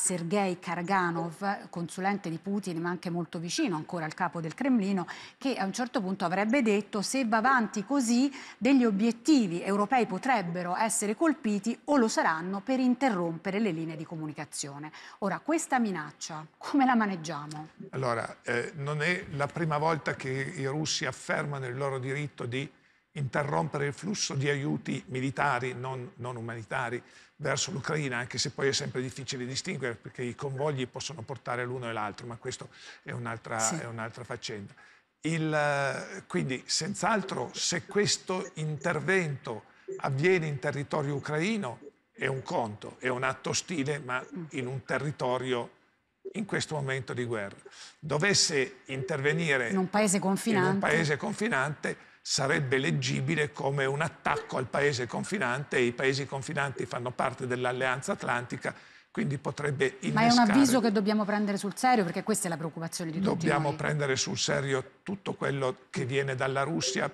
Sergei Karaganov, consulente di Putin ma anche molto vicino ancora al capo del Cremlino, che a un certo punto avrebbe detto se va avanti così degli obiettivi europei potrebbero essere colpiti o lo saranno per interrompere le linee di comunicazione. Ora, questa minaccia come la maneggiamo? Allora, eh, non è la prima volta che i russi affermano il loro diritto di interrompere il flusso di aiuti militari, non, non umanitari, verso l'Ucraina, anche se poi è sempre difficile distinguere perché i convogli possono portare l'uno e l'altro, ma questo è un'altra, sì. è un'altra faccenda. Il, quindi, senz'altro, se questo intervento avviene in territorio ucraino, è un conto, è un atto ostile, ma in un territorio in questo momento di guerra. Dovesse intervenire in un paese confinante, in un paese confinante sarebbe leggibile come un attacco al paese confinante e i paesi confinanti fanno parte dell'alleanza atlantica quindi potrebbe innescare. Ma è un avviso che dobbiamo prendere sul serio perché questa è la preoccupazione di dobbiamo tutti Dobbiamo prendere sul serio tutto quello che viene dalla Russia